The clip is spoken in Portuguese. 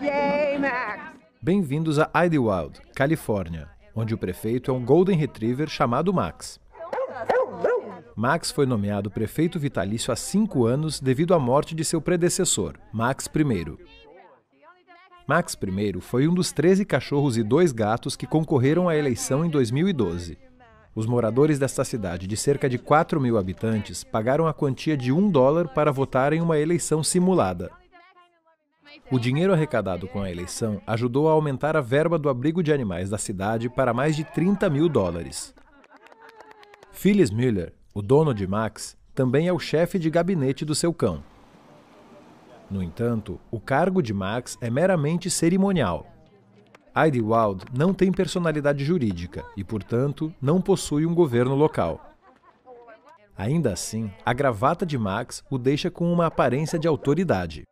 Yay, Max! Bem-vindos a Idlewild, Califórnia, onde o prefeito é um Golden Retriever chamado Max. Max foi nomeado prefeito vitalício há cinco anos devido à morte de seu predecessor, Max I. Max I foi um dos 13 cachorros e dois gatos que concorreram à eleição em 2012. Os moradores desta cidade de cerca de 4 mil habitantes pagaram a quantia de um dólar para votar em uma eleição simulada. O dinheiro arrecadado com a eleição ajudou a aumentar a verba do abrigo de animais da cidade para mais de 30 mil dólares. Phyllis Müller, o dono de Max, também é o chefe de gabinete do seu cão. No entanto, o cargo de Max é meramente cerimonial. Heidi Wald não tem personalidade jurídica e, portanto, não possui um governo local. Ainda assim, a gravata de Max o deixa com uma aparência de autoridade.